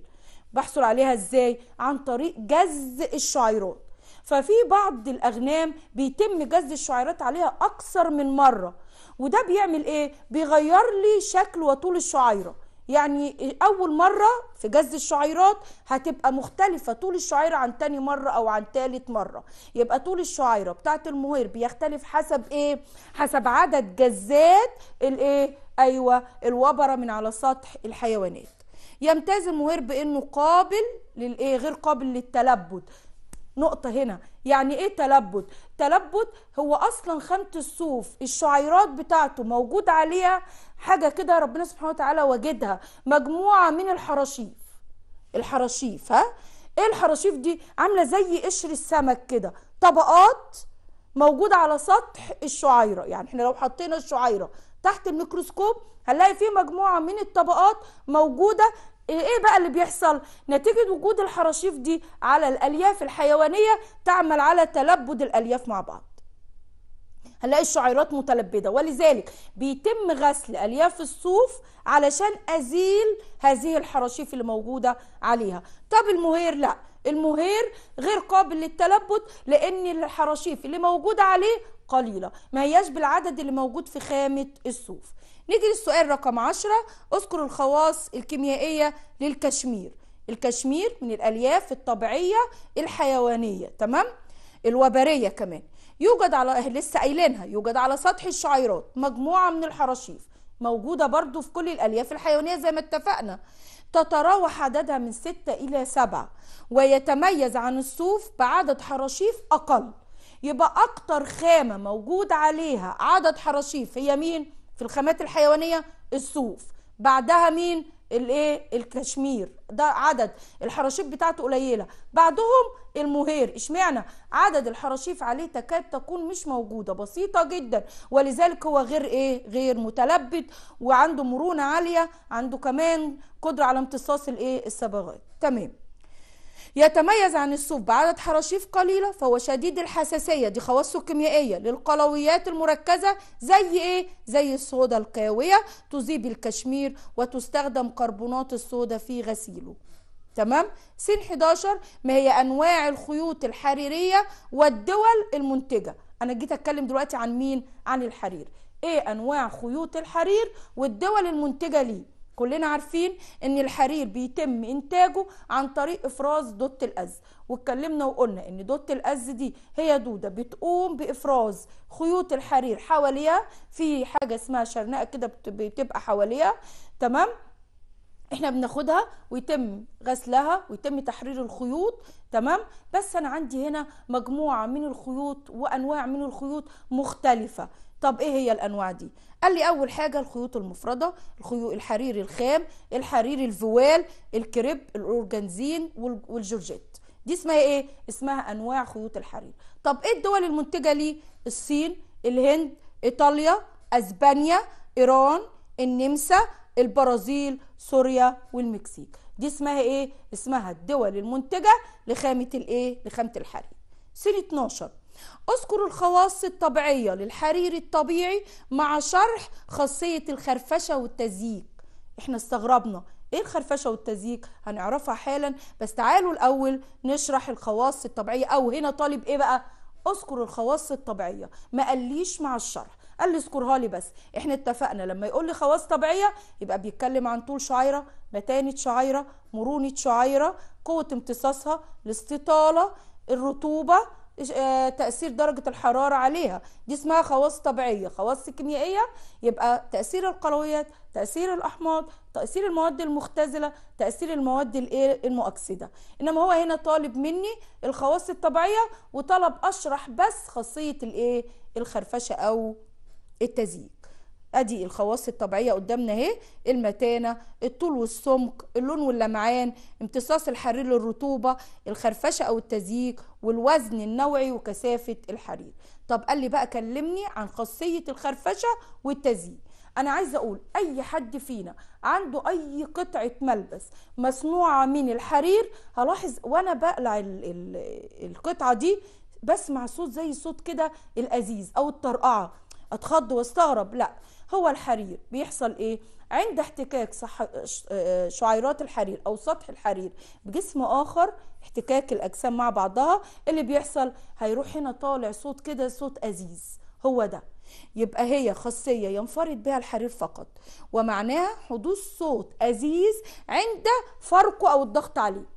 S1: بحصل عليها ازاي عن طريق جز الشعيرات ففي بعض الاغنام بيتم جز الشعيرات عليها اكثر من مره وده بيعمل ايه بيغير لي شكل وطول الشعيره يعني اول مره في جز الشعيرات هتبقى مختلفه طول الشعيره عن تاني مره او عن تالت مره يبقى طول الشعيره بتاعه المهير بيختلف حسب ايه حسب عدد جزات الايه ايوه الوبره من على سطح الحيوانات يمتاز المهير بانه قابل للايه غير قابل للتلبد نقطة هنا يعني ايه تلبد تلبد هو اصلا خامة الصوف الشعيرات بتاعته موجود عليها حاجه كده ربنا سبحانه وتعالى وجدها مجموعه من الحراشيف الحراشيف ها ايه الحراشيف دي عامله زي قشر السمك كده طبقات موجوده على سطح الشعيره يعني احنا لو حطينا الشعيره تحت الميكروسكوب هنلاقي فيه مجموعه من الطبقات موجوده ايه, إيه بقى اللي بيحصل نتيجه وجود الحراشيف دي على الالياف الحيوانيه تعمل على تلبد الالياف مع بعض هنلاقي الشعيرات متلبده ولذلك بيتم غسل الياف الصوف علشان ازيل هذه الحراشيف اللي موجوده عليها طب المهير لا المهير غير قابل للتلبد لان الحراشيف اللي موجوده عليه قليله ما هياش بالعدد اللي موجود في خامه الصوف نيجي للسؤال رقم 10 اذكر الخواص الكيميائيه للكشمير الكشمير من الالياف الطبيعيه الحيوانيه تمام الوبريه كمان يوجد على لسه قايلينها يوجد على سطح الشعيرات مجموعة من الحراشيف موجودة برضو في كل الألياف الحيوانية زي ما اتفقنا تتراوح عددها من ستة إلى سبعة ويتميز عن الصوف بعدد حراشيف أقل يبقى أكتر خامة موجود عليها عدد حراشيف هي مين؟ في الخامات الحيوانية الصوف بعدها مين؟ الايه الكشمير ده عدد الحراشيف بتاعته قليله بعدهم المهير اشمعنى عدد الحراشيف عليه تكاد تكون مش موجوده بسيطه جدا ولذلك هو غير ايه غير متلبد وعنده مرونه عاليه عنده كمان قدره على امتصاص الايه الصبغات تمام يتميز عن الصوف بعدد حراشيف قليلة فهو شديد الحساسية دي خواصه الكيميائية للقلويات المركزة زي ايه؟ زي الصودا القاوية تذيب الكشمير وتستخدم كربونات الصودا في غسيله تمام س 11 ما هي انواع الخيوط الحريريه والدول المنتجه انا جيت اتكلم دلوقتي عن مين عن الحرير ايه انواع خيوط الحرير والدول المنتجه ليه كلنا عارفين ان الحرير بيتم انتاجه عن طريق افراز دوت الاز واتكلمنا وقلنا ان دوت الاز دي هي دوده بتقوم بافراز خيوط الحرير حواليها في حاجه اسمها شرنقه كده بتبقى حواليها تمام احنا بناخدها ويتم غسلها ويتم تحرير الخيوط تمام بس انا عندي هنا مجموعه من الخيوط وانواع من الخيوط مختلفه طب ايه هي الانواع دي قال لي اول حاجه الخيوط المفرده الخيوط الحرير الخام الحرير الفوال الكريب الاورجانزين والجورجيت دي اسمها ايه اسمها انواع خيوط الحرير طب ايه الدول المنتجه ليه الصين الهند ايطاليا اسبانيا ايران النمسا البرازيل سوريا والمكسيك دي اسمها ايه اسمها الدول المنتجه لخامه الايه لخامه الحرير سنه 12 اذكر الخواص الطبيعية للحرير الطبيعي مع شرح خاصية الخرفشة والتزييق احنا استغربنا ايه الخرفشه والتزييق هنعرفها حالا بس تعالوا الاول نشرح الخواص الطبيعيه او هنا طالب ايه بقى اذكر الخواص الطبيعيه ما قاليش مع الشرح قال لي اذكرها لي بس احنا اتفقنا لما يقول لي خواص طبيعيه يبقى بيتكلم عن طول شعيره متانه شعيره مرونه شعيره قوه امتصاصها الاستطاله الرطوبه آه، تأثير درجة الحرارة عليها دي اسمها خواص طبيعية خواص كيميائية يبقى تأثير القلويات تأثير الأحماض تأثير المواد المختزلة تأثير المواد المؤكسدة إنما هو هنا طالب مني الخواص الطبيعية وطلب أشرح بس خاصية الإيه الخرفشة أو التزييت ادي الخواص الطبيعيه قدامنا اهي المتانه الطول والسمك اللون واللمعان امتصاص الحرير للرطوبه الخرفشه او التزييج والوزن النوعي وكثافه الحرير طب قال لي بقى كلمني عن خاصيه الخرفشه والتزييج انا عايزه اقول اي حد فينا عنده اي قطعه ملبس مصنوعه من الحرير هلاحظ وانا بقلع القطعه دي بسمع صوت زي صوت كده الازيز او الطرقعه اتخض واستغرب لا هو الحرير بيحصل ايه عند احتكاك صح شعيرات الحرير او سطح الحرير بجسم اخر احتكاك الاجسام مع بعضها اللي بيحصل هيروح هنا طالع صوت كده صوت ازيز هو ده يبقى هي خاصية ينفرد بها الحرير فقط ومعناها حدوث صوت أزيز عند فرقه أو الضغط عليه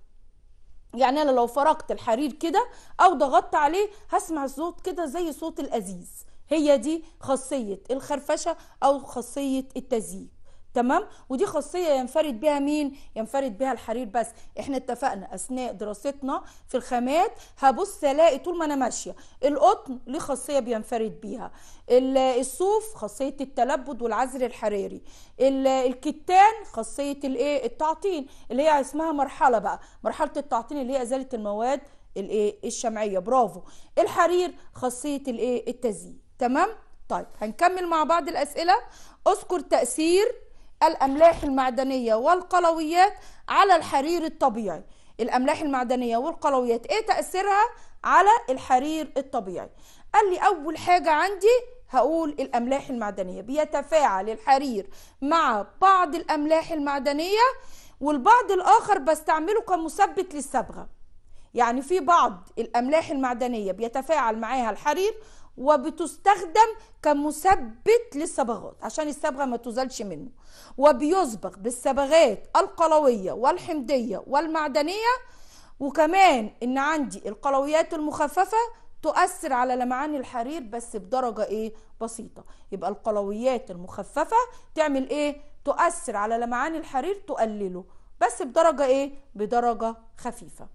S1: يعني أنا لو فرقت الحرير كده أو ضغطت عليه هسمع صوت كده زي صوت الأزيز هي دي خاصية الخرفشة أو خاصية التزييف تمام ودي خاصيه ينفرد بها مين ينفرد بها الحرير بس احنا اتفقنا اثناء دراستنا في الخامات هبص الاقي طول ما انا ماشيه القطن ليه خاصيه بينفرد بيها الصوف خاصيه التلبد والعزل الحريري الكتان خاصيه الايه التعطين اللي هي اسمها مرحله بقى مرحله التعطين اللي هي ازاله المواد الايه الشمعيه برافو الحرير خاصيه الايه التزيين تمام طيب هنكمل مع بعض الأسئلة اذكر تأثير الأملاح المعدنية والقلويات على الحرير الطبيعي الأملاح المعدنية والقلويات ايه تأثيرها على الحرير الطبيعي قال لي أول حاجة عندي هقول الأملاح المعدنية بيتفاعل الحرير مع بعض الأملاح المعدنية والبعض الآخر بستعمله كمثبت للصبغة يعني في بعض الأملاح المعدنية بيتفاعل معاها الحرير وبتستخدم كمثبت للصبغات عشان الصبغه ما تزالش منه وبيصبغ بالصبغات القلويه والحمضيه والمعدنيه وكمان ان عندي القلويات المخففه تؤثر على لمعان الحرير بس بدرجه ايه بسيطه يبقى القلويات المخففه تعمل ايه تؤثر على لمعان الحرير تقلله بس بدرجه ايه بدرجه خفيفه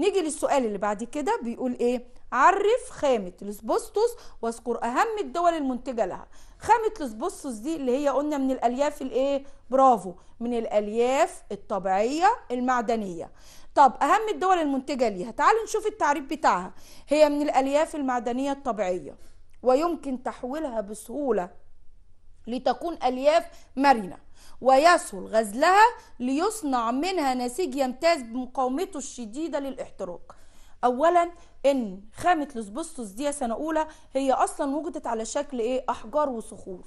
S1: نيجي للسؤال اللي بعد كده بيقول ايه عرف خامة الاسبسطس واذكر اهم الدول المنتجة لها خامة الاسبسطس دي اللي هي قلنا من الالياف الايه برافو من الالياف الطبيعية المعدنية طب اهم الدول المنتجة ليها تعالوا نشوف التعريف بتاعها هي من الالياف المعدنية الطبيعية ويمكن تحويلها بسهولة لتكون الياف مرنه ويسهل غزلها ليصنع منها نسيج يمتاز بمقاومته الشديدة للاحتراق اولا ان خامة الاسبستوس دي سنة اولى هي اصلا وجدت على شكل ايه احجار وصخور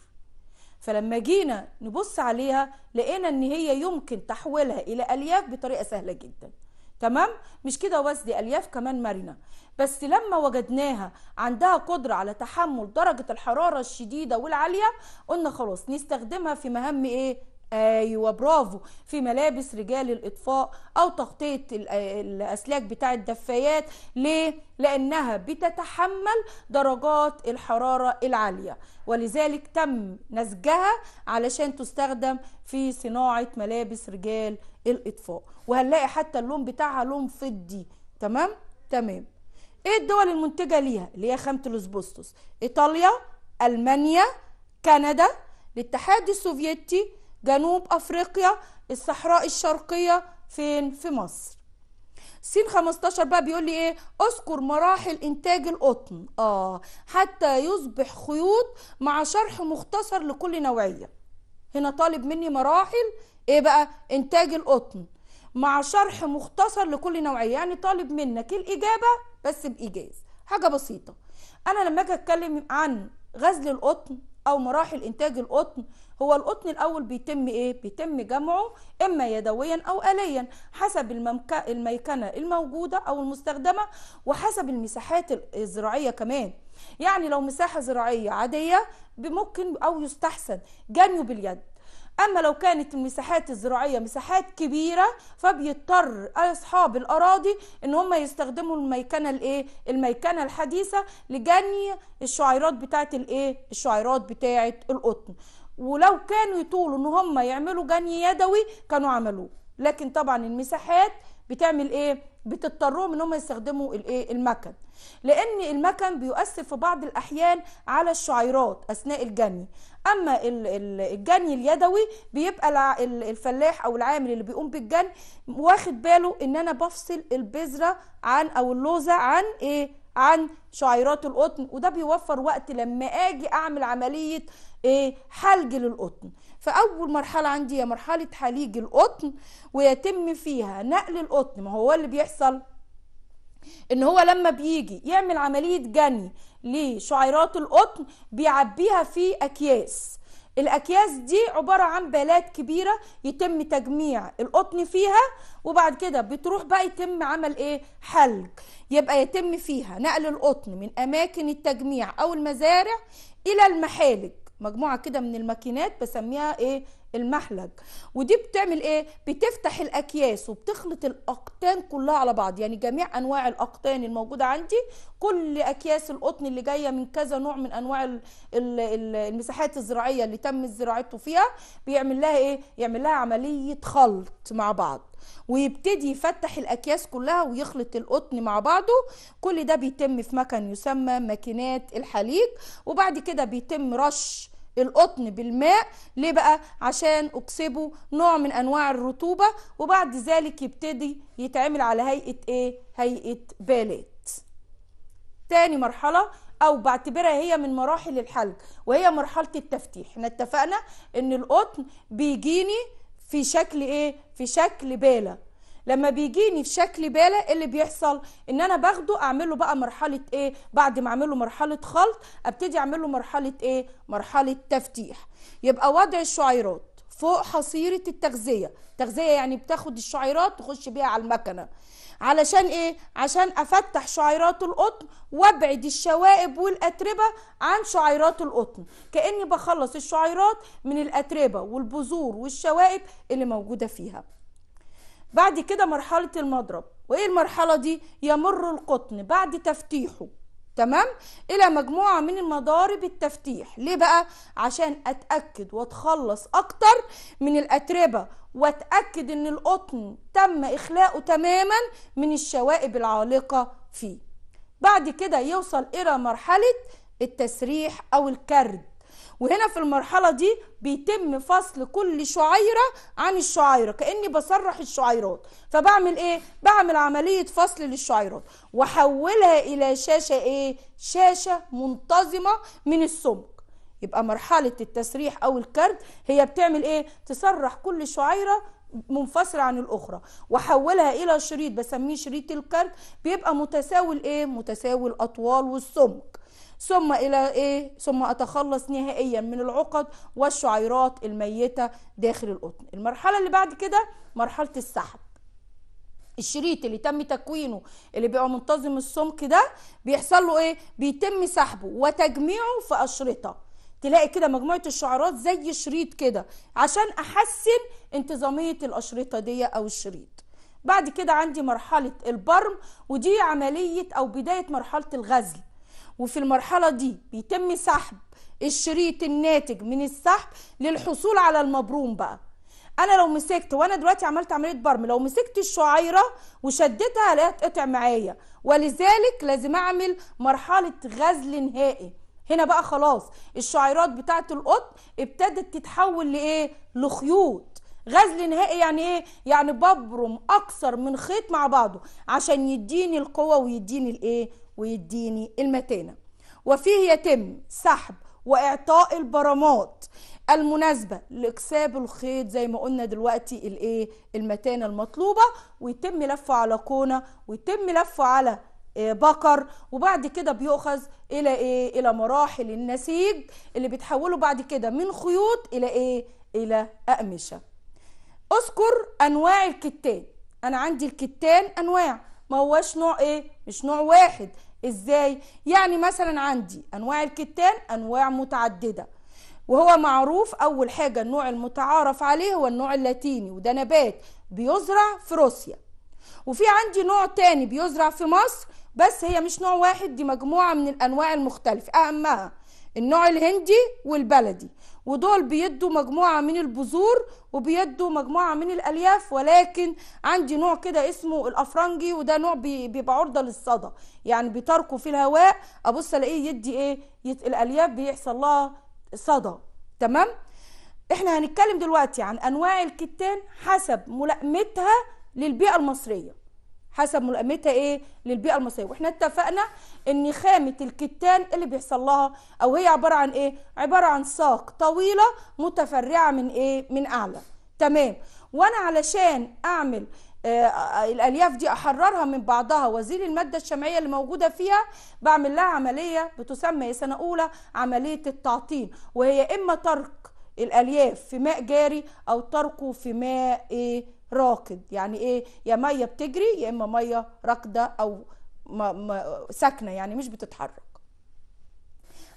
S1: فلما جينا نبص عليها لقينا ان هي يمكن تحويلها الى الياف بطريقة سهلة جدا تمام مش كده بس دي الياف كمان مرنه بس لما وجدناها عندها قدره على تحمل درجه الحراره الشديده والعاليه قلنا خلاص نستخدمها في مهام ايه ايوه برافو في ملابس رجال الاطفاء او تغطيه الاسلاك بتاعه الدفايات ليه لانها بتتحمل درجات الحراره العاليه ولذلك تم نسجها علشان تستخدم في صناعه ملابس رجال الاطفاء وهنلاقي حتى اللون بتاعها لون فضي تمام تمام ايه الدول المنتجه ليها اللي هي خامه الاسبستوس ايطاليا المانيا كندا الاتحاد السوفيتي جنوب افريقيا الصحراء الشرقيه فين في مصر سين 15 بقى بيقول لي ايه اذكر مراحل انتاج القطن اه حتى يصبح خيوط مع شرح مختصر لكل نوعيه هنا طالب مني مراحل ايه بقى انتاج القطن مع شرح مختصر لكل نوعيه يعني طالب منك الاجابه بس بايجاز حاجه بسيطه انا لما اجي اتكلم عن غزل القطن او مراحل انتاج القطن هو القطن الاول بيتم ايه بيتم جمعه اما يدويا او آليا حسب الميكنه الموجوده او المستخدمه وحسب المساحات الزراعيه كمان يعني لو مساحه زراعيه عاديه ممكن او يستحسن جني باليد اما لو كانت المساحات الزراعيه مساحات كبيره فبيضطر اصحاب الاراضي ان هم يستخدموا الميكنه الايه الميكنه الحديثه لجني الشعيرات بتاعه الايه الشعيرات بتاعه القطن ولو كانوا يطولوا ان هم يعملوا جني يدوي كانوا عملوه لكن طبعا المساحات بتعمل ايه بتضطرهم ان هم يستخدموا الايه المكن لان المكن بيؤثر في بعض الاحيان على الشعيرات اثناء الجني اما الجني اليدوي بيبقى الفلاح او العامل اللي بيقوم بالجني واخد باله ان انا بفصل البذره عن او اللوزه عن ايه عن شعيرات القطن وده بيوفر وقت لما اجي اعمل عمليه ايه حلج للقطن فاول مرحله عندي هي مرحله حليج القطن ويتم فيها نقل القطن ما هو اللي بيحصل ان هو لما بيجي يعمل عمليه جني لشعيرات القطن بيعبيها في اكياس الاكياس دي عباره عن بالات كبيره يتم تجميع القطن فيها وبعد كده بتروح بقى يتم عمل ايه حلج يبقى يتم فيها نقل القطن من اماكن التجميع او المزارع الى المحالج مجموعه كده من الماكينات بسميها ايه المحلج ودي بتعمل ايه بتفتح الاكياس وبتخلط الاقطان كلها على بعض يعني جميع انواع الاقطان الموجوده عندي كل اكياس القطن اللي جايه من كذا نوع من انواع المساحات الزراعيه اللي تم زراعته فيها بيعمل لها ايه يعمل لها عمليه خلط مع بعض ويبتدي يفتح الاكياس كلها ويخلط القطن مع بعضه كل ده بيتم في مكان يسمى ماكينات الحليج وبعد كده بيتم رش القطن بالماء ليه بقى عشان اكسبه نوع من انواع الرطوبه وبعد ذلك يبتدي يتعمل على هيئه ايه هيئه بالات تاني مرحله او بعتبرها هي من مراحل الحلق وهي مرحله التفتيح احنا اتفقنا ان القطن بيجيني في شكل ايه في شكل باله لما بيجيني في شكل باله إيه اللي بيحصل ان انا باخده اعمله بقى مرحله ايه بعد ما اعمله مرحله خلط ابتدي اعمله مرحله ايه مرحله تفتيح يبقى وضع الشعيرات فوق حصيره التغذيه تغذيه يعني بتاخد الشعيرات تخش بيها على المكنه علشان ايه عشان افتح شعيرات القطن وابعد الشوائب والاتربه عن شعيرات القطن كاني بخلص الشعيرات من الاتربه والبذور والشوائب اللي موجوده فيها بعد كده مرحلة المضرب وإيه المرحلة دي؟ يمر القطن بعد تفتيحه تمام؟ إلى مجموعة من المضارب التفتيح ليه بقى؟ عشان أتأكد وأتخلص أكتر من الأتربة وأتأكد إن القطن تم إخلاقه تماما من الشوائب العالقة فيه بعد كده يوصل إلى مرحلة التسريح أو الكرد وهنا في المرحلة دي بيتم فصل كل شعيرة عن الشعيرة كأني بسرح الشعيرات فبعمل ايه؟ بعمل عملية فصل للشعيرات واحولها الى شاشة ايه؟ شاشة منتظمة من السمك يبقى مرحلة التسريح او الكرد هي بتعمل ايه؟ تسرح كل شعيرة منفصلة عن الأخرى وحولها إلى شريط بسميه شريط الكرد بيبقى متساوي الإيه؟ متساوي الأطوال والسمك ثم الى ايه ثم اتخلص نهائيا من العقد والشعيرات الميته داخل القطن المرحله اللي بعد كده مرحله السحب الشريط اللي تم تكوينه اللي بيبقى منتظم السمك ده بيحصل له ايه بيتم سحبه وتجميعه في اشرطه تلاقي كده مجموعه الشعرات زي شريط كده عشان احسن انتظاميه الاشرطه دي او الشريط بعد كده عندي مرحله البرم ودي عمليه او بدايه مرحله الغزل وفي المرحلة دي بيتم سحب الشريط الناتج من السحب للحصول على المبروم بقى انا لو مسكت وانا دلوقتي عملت عمليه برم لو مسكت الشعيره وشدتها لا تقطع معايا ولذلك لازم اعمل مرحله غزل نهائي هنا بقى خلاص الشعيرات بتاعه القطن ابتدت تتحول لايه لخيوط غزل نهائي يعني ايه يعني ببرم اكثر من خيط مع بعضه عشان يديني القوه ويديني الايه ويديني المتانة وفيه يتم سحب واعطاء البرامات المناسبه لاكساب الخيط زي ما قلنا دلوقتي الايه المتانه المطلوبه ويتم لفه على كونه ويتم لفه على آه، بقر وبعد كده بيؤخذ الى ايه الى مراحل النسيج اللي بتحوله بعد كده من خيوط الى ايه الى اقمشه اذكر انواع الكتان انا عندي الكتان انواع ما هوش نوع ايه مش نوع واحد ازاي يعني مثلا عندي انواع الكتان انواع متعدده وهو معروف اول حاجه النوع المتعارف عليه هو النوع اللاتيني وده نبات بيزرع في روسيا وفي عندي نوع تاني بيزرع في مصر بس هي مش نوع واحد دي مجموعه من الانواع المختلفه اهمها النوع الهندي والبلدي ودول بيدوا مجموعة من البذور وبيدوا مجموعة من الألياف ولكن عندي نوع كده اسمه الأفرنجي وده نوع بيبقى عرضة للصدى يعني بيتركوا في الهواء أبص ألاقيه يدي إيه يت... الألياف بيحصل لها صدى تمام احنا هنتكلم دلوقتي عن أنواع الكتان حسب ملائمتها للبيئة المصرية حسب ملائمتها ايه للبيئه المصريه واحنا اتفقنا ان خامه الكتان اللي بيحصل لها او هي عباره عن ايه عباره عن ساق طويله متفرعه من ايه من اعلى تمام وانا علشان اعمل آه الالياف دي احررها من بعضها وازيل الماده الشمعيه اللي موجوده فيها بعمل لها عمليه بتسمى سنه اولى عمليه التعطين وهي اما ترك الالياف في ماء جاري او تركه في ماء ايه راكد يعني ايه يا ميه بتجري يا اما ميه راكده او ساكنه يعني مش بتتحرك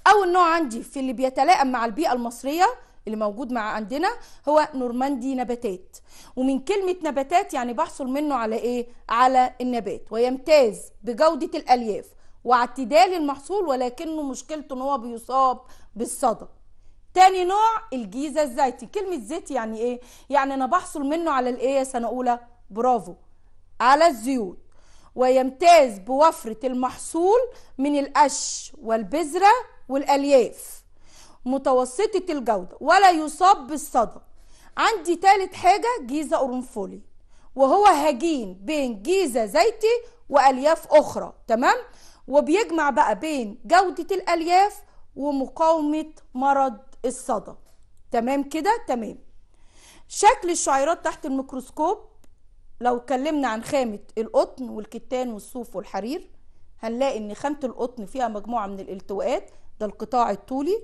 S1: اول نوع عندي في اللي بيتلائم مع البيئه المصريه اللي موجود مع عندنا هو نورماندي نباتات ومن كلمة نباتات يعني بحصل منه على ايه على النبات ويمتاز بجودة الالياف واعتدال المحصول ولكنه مشكلته ان هو بيصاب بالصدى تاني نوع الجيزه الزيتي كلمه زيت يعني ايه يعني انا بحصل منه على الايه يا سنه اولى برافو على الزيوت ويمتاز بوفره المحصول من القش والبذره والالياف متوسطه الجوده ولا يصاب بالصدى عندي تالت حاجه جيزه قرنفلي وهو هجين بين جيزه زيتي والياف اخرى تمام وبيجمع بقى بين جوده الالياف ومقاومه مرض الصدى تمام كده تمام شكل الشعيرات تحت الميكروسكوب لو اتكلمنا عن خامة القطن والكتان والصوف والحرير هنلاقي ان خامة القطن فيها مجموعة من الالتواءات ده القطاع الطولي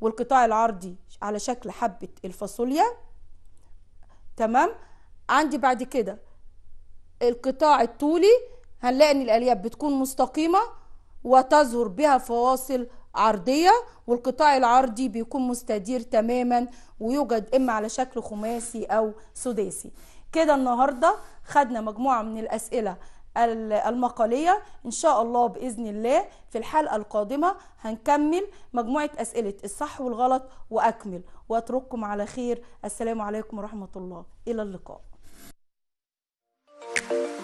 S1: والقطاع العرضي على شكل حبة الفاصوليا تمام عندي بعد كده القطاع الطولي هنلاقي ان الالياف بتكون مستقيمة وتظهر بها فواصل عرضية والقطاع العرضي بيكون مستدير تماما ويوجد إما على شكل خماسي أو سداسي كده النهاردة خدنا مجموعة من الأسئلة المقالية إن شاء الله بإذن الله في الحلقة القادمة هنكمل مجموعة أسئلة الصح والغلط وأكمل وأترككم على خير السلام عليكم ورحمة الله إلى اللقاء